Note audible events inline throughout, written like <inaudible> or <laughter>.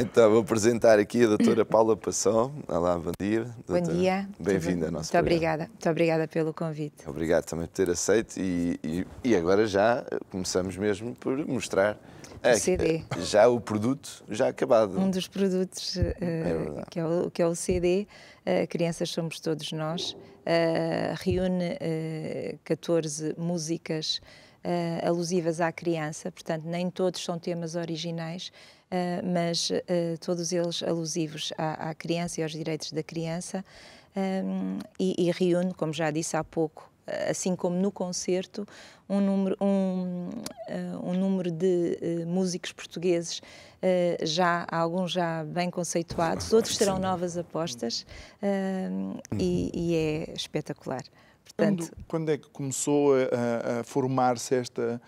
Então, vou apresentar aqui a doutora Paula Passão. Olá, bom dia. Doutora. Bom dia. Bem-vinda ao nosso Muito programa. obrigada. Muito obrigada pelo convite. Obrigado também por ter aceito e, e, e agora já eh, começamos mesmo por mostrar o eh, CD. Já o produto já acabado. Um dos produtos uh, é que, é o, que é o CD, uh, Crianças Somos Todos Nós, uh, reúne 14 músicas alusivas à criança, portanto, nem todos são temas originais, ah, mas ah, todos eles alusivos à, à, criança e aos direitos da criança, e, e reúne, como já disse há pouco, ah, assim como no concerto, um número, um, um número de uh, músicos portugueses uh, já, alguns já bem conceituados, outros terão novas apostas uh, e, uhum. e, é espetacular. Portanto, quando, quando é que começou a, a formar-se esta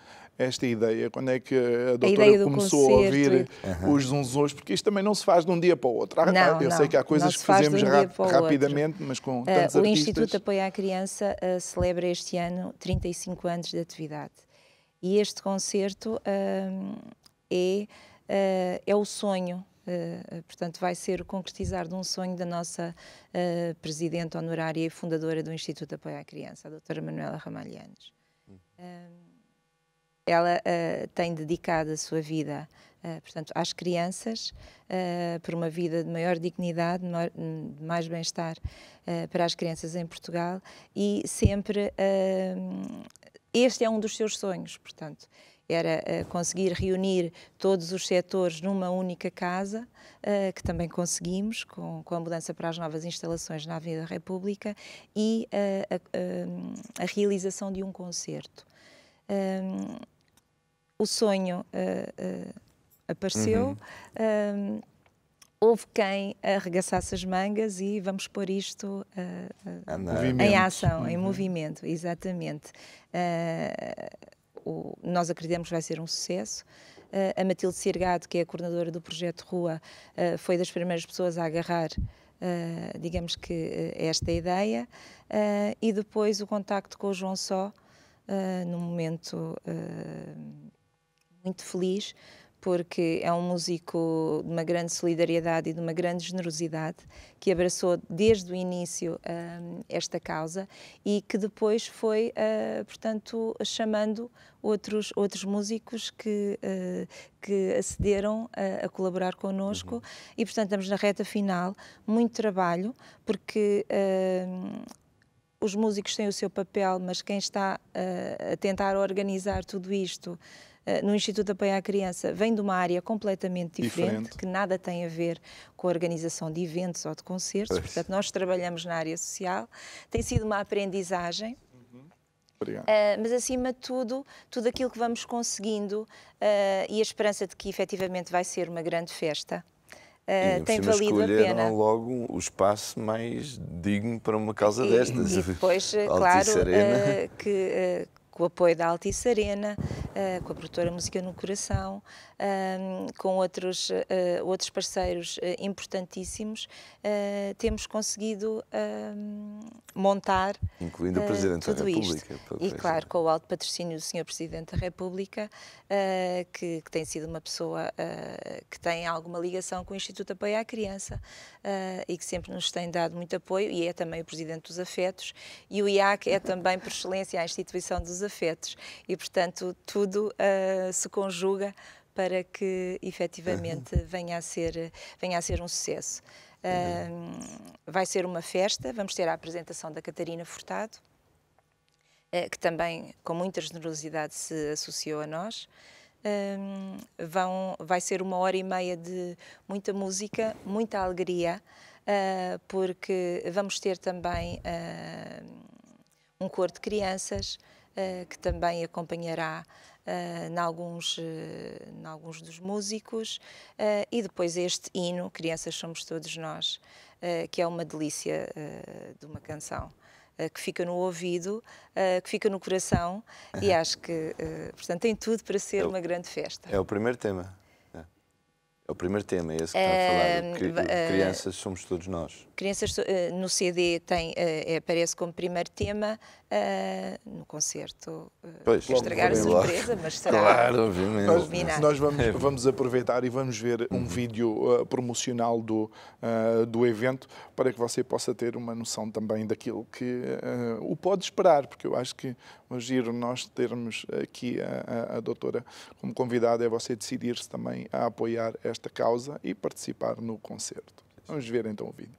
esta ideia? Quando é que a doutora a começou concerto. a ouvir uhum. os zunzuns? Porque isto também não se faz de um dia para o outro. Há, não, eu não. sei que há coisas que fazemos um ra rapidamente, mas com uh, tantos O artistas... Instituto Apoio à Criança uh, celebra este ano 35 anos de atividade. E este concerto uh, é, é o sonho Uh, portanto, vai ser o concretizar de um sonho da nossa uh, presidente honorária e fundadora do Instituto de Apoio à Criança, a doutora Manuela Ramalhanes. Uhum. Uh, ela uh, tem dedicado a sua vida, uh, portanto, às crianças, uh, por uma vida de maior dignidade, de, maior, de mais bem-estar para as crianças em Portugal e sempre este é um dos seus sonhos, portanto, era uh, conseguir reunir todos os setores numa única casa, uh, que também conseguimos com, com, a mudança para as novas instalações na Avenida República e uh, a, a, realização de um concerto o sonho uh, uh, apareceu. Uhum. houve quem arregaçasse as mangas e vamos pôr isto uh, em ação, em uhum. movimento, exatamente. O, nós acreditamos que vai ser um sucesso. a Matilde Sergado, que é a coordenadora do projeto Rua, foi das primeiras pessoas a agarrar Uh, digamos que uh, esta ideia, uh, e depois o contacto com o João Só, num momento muito feliz porque é um músico de uma grande solidariedade e de uma grande generosidade que abraçou desde o início um, esta causa e que depois foi, uh, portanto, chamando outros outros músicos que uh, que acederam a, a colaborar connosco uhum. e portanto estamos na reta final muito trabalho porque uh, os músicos têm o seu papel, mas quem está eh, a tentar organizar tudo isto eh, no Instituto de Apoio à Criança vem de uma área completamente diferente, diferente, que nada tem a ver com a organização de eventos ou de concertos. Portanto, nós trabalhamos na área social. Tem sido uma aprendizagem, Uh, mas acima de tudo, tudo aquilo que vamos conseguindo uh, e a esperança de que efetivamente vai ser uma grande festa. Uh, tem valido a pena. logo o espaço mais digno para uma causa e, destas. E depois, <laughs> claro, que com o apoio da Altice Arena, uh, eh, com a produtora Música no Coração, ehm, com outros, uh, outros parceiros eh, importantíssimos, temos conseguido ehm, montar. Incluindo o Presidente tudo da República. Isto. E claro, com o alto patrocínio do Sr. Presidente da República, que, que, tem sido uma pessoa que tem alguma ligação com o Instituto Apoio à Criança e que sempre nos tem dado muito apoio, e é também o Presidente dos Afetos, e o IAC é também, por excelência, a instituição dos afetos afetos. E, portanto, tudo uh, se conjuga para que efetivamente uhum. venha, a ser, venha a ser um sucesso. Ah, uhum. vai ser uma festa, vamos ter a apresentação da Catarina Furtado, uh, que também com muita generosidade se associou a nós. Um, vão, vai ser uma hora e meia de muita música, muita alegria, uh, porque vamos ter também uh, um coro de crianças, eh, que também acompanhará eh, em uh, alguns, uh, alguns dos músicos, uh, e depois este hino, Crianças Somos Todos Nós, que é uma delícia de uma canção. Que fica no ouvido, que fica no coração, e acho que, portanto, tem tudo para ser é uma grande festa. É o primeiro tema. Né? É, o primeiro tema, esse que está a falar. crianças somos todos nós. Crianças no CD tem, aparece como primeiro tema, Uh, no concerto uh, pois, estragar a surpresa, lá. mas será claro, obviamente. Nós, nós vamos, é. vamos aproveitar e vamos ver um uhum. vídeo uh, promocional do, do evento para que você possa ter uma noção também daquilo que o pode esperar, porque eu acho que é um giro nós termos aqui a, a, a doutora como convidada é você decidir-se também a apoiar esta causa e participar no concerto. Vamos ver então o vídeo.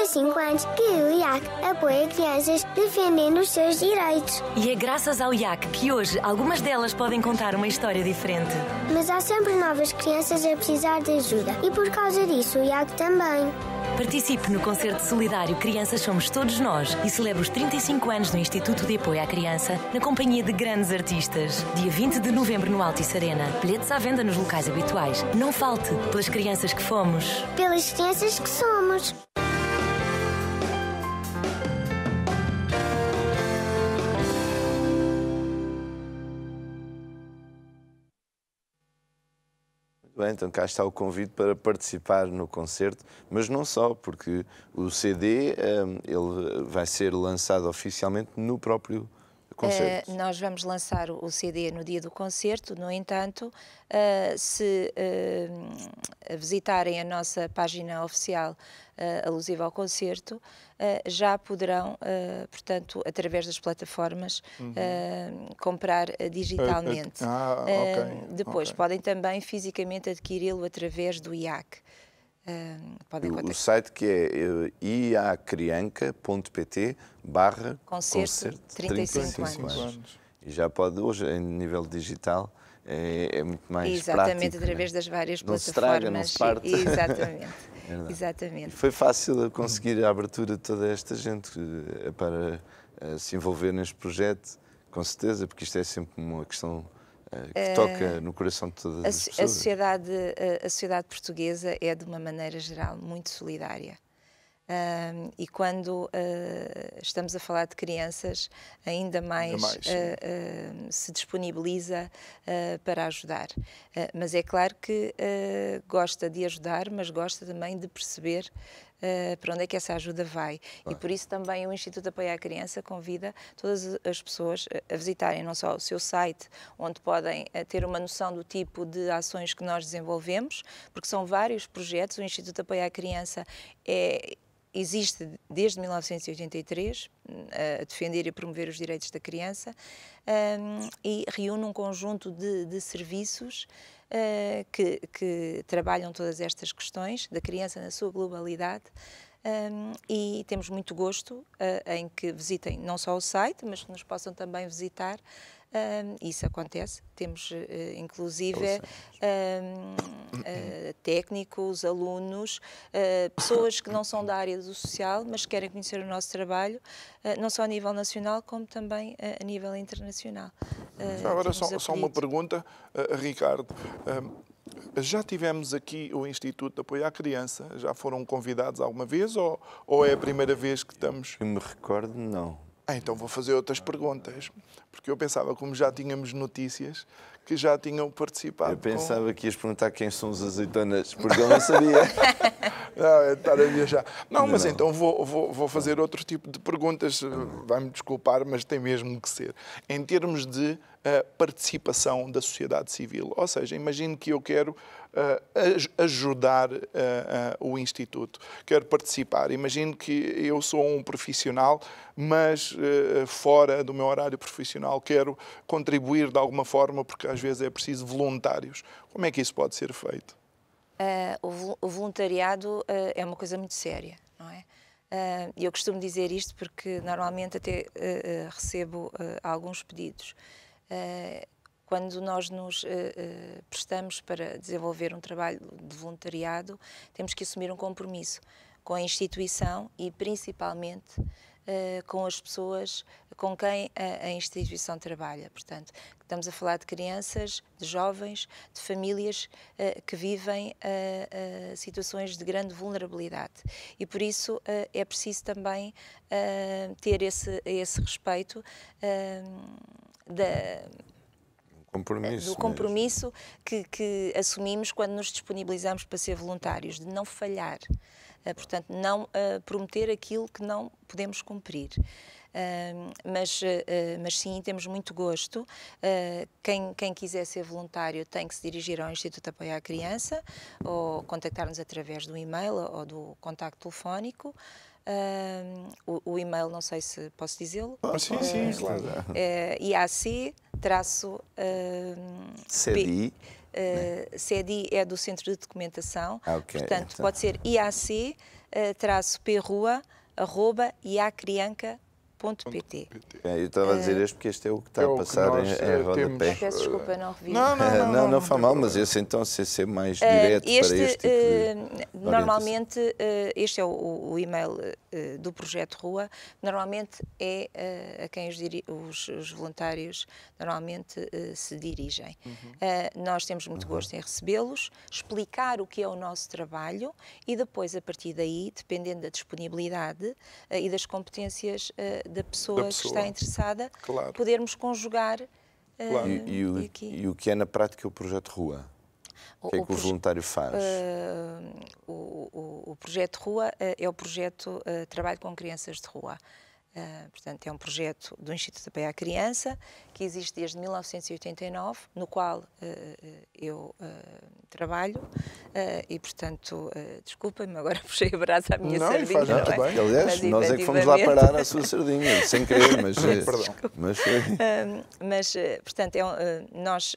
35 anos que o IAC apoia crianças defendendo os seus direitos. E é graças ao IAC que hoje algumas delas podem contar uma história diferente. Mas há sempre novas crianças a precisar de ajuda e por causa disso o IAC também. Participe no concerto solidário Crianças Somos Todos Nós e celebre os 35 anos do Instituto de Apoio à Criança na companhia de grandes artistas. Dia 20 de novembro no e Arena. Bilhetes à venda nos locais habituais. Não falte, pelas crianças que fomos. Pelas crianças que somos. bem, então cá está o convite para participar no concerto, mas não só, porque o CD hum, ele vai ser lançado oficialmente no próprio concerto. Uh, eh, nós vamos lançar o CD no dia do concerto, no entanto, uh, se uh, visitarem a nossa página oficial alusiva ao concerto, já poderão, portanto, através das plataformas, uhum. comprar digitalmente. ah, okay, Depois okay. podem também fisicamente adquiri-lo através do IAC. Eh, podem O site que é eh, iacrianca.pt barra concerto 35, 35 anos. anos. E já pode, hoje, em nível digital, é, é muito mais Exatamente, prático, né? através né? das várias não plataformas. Se traga, não se Exatamente. <laughs> é Exatamente. foi fácil conseguir a abertura de toda esta gente eh, para se envolver neste projeto, com certeza, porque isto é sempre uma questão eh, que toca no coração de todas as pessoas. A sociedade, a, a sociedade portuguesa é, de uma maneira geral, muito solidária. e quando uh, estamos a falar de crianças, ainda mais, ainda mais uh, uh, se disponibiliza para ajudar. mas é claro que gosta de ajudar, mas gosta também de perceber uh, para onde é que essa ajuda vai. E por isso também o Instituto de Apoio à Criança convida todas as pessoas eh, a visitarem não só o seu site, onde podem eh, ter uma noção do tipo de ações que nós desenvolvemos, porque são vários projetos. O Instituto de Apoio à Criança é, existe desde 1983 a defender e promover os direitos da criança um, ehm, e reúne um conjunto de, de serviços uh, que, que, trabalham todas estas questões da criança na sua globalidade. Um, ehm, e temos muito gosto uh, em que visitem não só o site, mas que nos possam também visitar um, ehm, isso acontece. Temos, uh, inclusive, um, técnicos, alunos, eh, pessoas que não são da área do social, mas querem conhecer o nosso trabalho, eh, não só a nível nacional, como também eh, a nível internacional. Agora, só, só, uma pergunta, Ricardo. Já tivemos aqui o Instituto de Apoio à Criança? Já foram convidados alguma vez ou, ou é a primeira vez que estamos? Eu me recordo, não. Ah, então vou fazer outras perguntas, porque eu pensava, como já tínhamos notícias, que já tinham participado. Eu pensava com... que ias perguntar quem são os azeitonas, porque eu não sabia. <laughs> não, é eu estava a viajar. Não, mas não. então vou, vou, vou fazer outro tipo de perguntas, vai-me desculpar, mas tem mesmo que ser. Em termos de a participação da sociedade civil. Ou seja, imagino que eu quero uh, ajudar uh, uh, o Instituto, quero participar. Imagino que eu sou um profissional, mas fora do meu horário profissional quero contribuir de alguma forma, porque às vezes é preciso voluntários. Como é que isso pode ser feito? o voluntariado é uma coisa muito séria, não é? Uh, eu costumo dizer isto porque normalmente até uh, uh, recebo alguns pedidos quando nós nos eh, eh, prestamos para desenvolver um trabalho de voluntariado, temos que assumir um compromisso com a instituição e principalmente eh, com as pessoas com quem a, instituição trabalha. Portanto, estamos a falar de crianças, de jovens, de famílias que vivem situações de grande vulnerabilidade. E por isso é preciso também ter esse, esse respeito da, compromisso do compromisso que, que, assumimos quando nos disponibilizamos para ser voluntários, de não falhar, eh, portanto, não uh, prometer aquilo que não podemos cumprir. Uh, mas, uh, mas sim, temos muito gosto. Uh, quem, quem quiser ser voluntário tem que se dirigir ao Instituto de Apoio à Criança ou contactar-nos através do e-mail ou do contacto telefónico. Uh, o, o, e-mail, não sei se posso dizê-lo. Oh, sim, uh, sim, claro. Eh, IAC traço CDI. Uh, eh, né? é do Centro de Documentação. Ah, okay. Portanto, então. pode ser IAC eh, traço PRUA arroba iacrianca.com Ponto.pt. É, eu estava a dizer este porque este é o que está é a passar em, em eh, rodapé. Peço desculpa, não revi. <laughs> Não, não, não, não, não, faz mal, mas esse então se ser é mais eh, direto este, para este tipo de é eh, Normalmente, este é o, o e-mail eh, do projeto Rua, normalmente é eh, a quem os, os, os voluntários normalmente eh, se dirigem. Uhum. nós temos muito uhum. gosto em recebê-los, explicar o que é o nosso trabalho e depois, a partir daí, dependendo da disponibilidade e das competências da pessoa, da, pessoa que está interessada, claro. podermos conjugar. Claro. E, e, o, e, e o que é na prática o projeto Rua? O, o que é que o, o voluntário faz? Uh, o, o, projeto Rua uh, é o projeto uh, Trabalho com Crianças de Rua. portanto, é um projeto do Instituto de Apoio à Criança que existe desde 1989, no qual eu trabalho e, portanto me desculpem-me, agora <laughs> puxei o braço à minha não, sardinha. Faz não, muito é? bem. bem. Aliás, mas, nós é que fomos lá parar à sua sardinha, sem querer, mas... <laughs> Perdão. Eh, mas, mas eh, portanto, é nós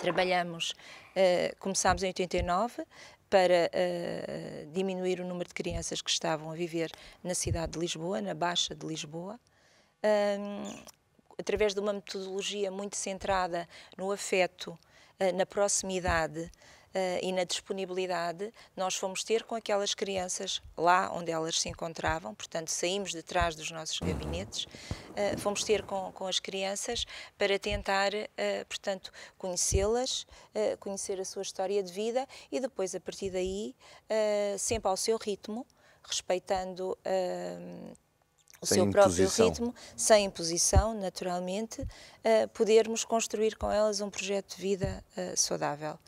trabalhamos eh, começámos em 89 para uh, diminuir o número de crianças que estavam a viver na cidade de Lisboa, na Baixa de Lisboa. através de uma metodologia muito centrada no afeto, eh, na proximidade, eh, e na disponibilidade, nós fomos ter com aquelas crianças lá onde elas se encontravam, portanto, saímos de trás dos nossos gabinetes, eh, fomos ter com, com as crianças para tentar, eh, portanto, conhecê-las, conhecer a sua história de vida e depois, a partir daí, sempre ao seu ritmo, respeitando o seu próprio imposição. ritmo, sem imposição, naturalmente, uh, podermos construir com elas um projeto de vida uh, saudável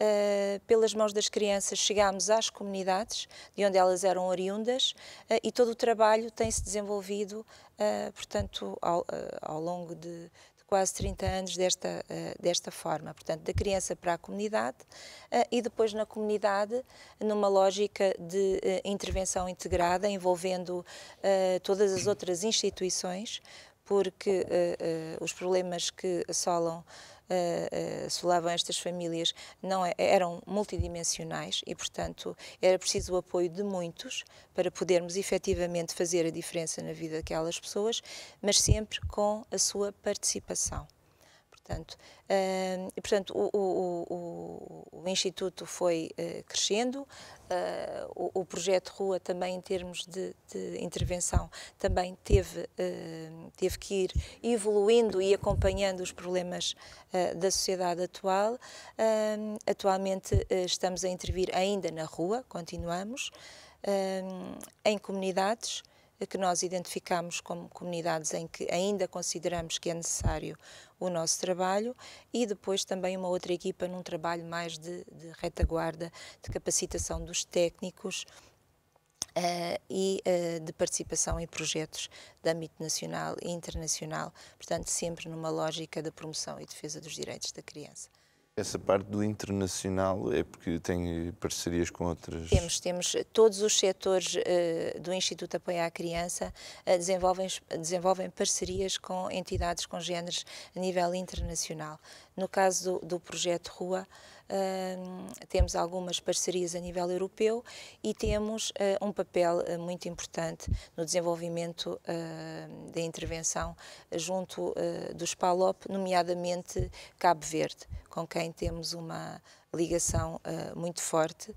uh, pelas mãos das crianças, chegámos às comunidades de onde elas eram oriundas uh, e todo o trabalho tem-se desenvolvido, eh, portanto, ao, ao longo de, quase 30 anos desta, desta forma, portanto, da criança para a comunidade e depois na comunidade, numa lógica de intervenção integrada, envolvendo todas as outras instituições, porque eh, eh, os problemas que assolam eh, assolavam estas famílias não é, eram multidimensionais e, portanto, era preciso o apoio de muitos para podermos efetivamente fazer a diferença na vida daquelas pessoas, mas sempre com a sua participação. Portanto, e, portanto o, o, o, o Instituto foi uh, crescendo, uh, o, projeto Rua também em termos de, de intervenção também teve, uh, teve que ir evoluindo e acompanhando os problemas ah, da sociedade atual. atualmente ah, estamos a intervir ainda na rua, continuamos, em comunidades, que nós identificamos como comunidades em que ainda consideramos que é necessário o nosso trabalho e depois também uma outra equipa num trabalho mais de, de retaguarda, de capacitação dos técnicos, Uh, e uh, de participação em projetos de âmbito nacional e internacional, portanto, sempre numa lógica da promoção e defesa dos direitos da criança. Essa parte do internacional é porque tem parcerias com outras? Temos, temos. Todos os setores uh, do Instituto Apoio à Criança uh, desenvolvem, desenvolvem parcerias com entidades congêneres a nível internacional. No caso do, do projeto RUA, temos algumas parcerias a nível europeu e temos ah, um papel ah, muito importante no desenvolvimento ah, da intervenção junto dos PALOP, nomeadamente Cabo Verde, com quem temos uma ligação muito forte.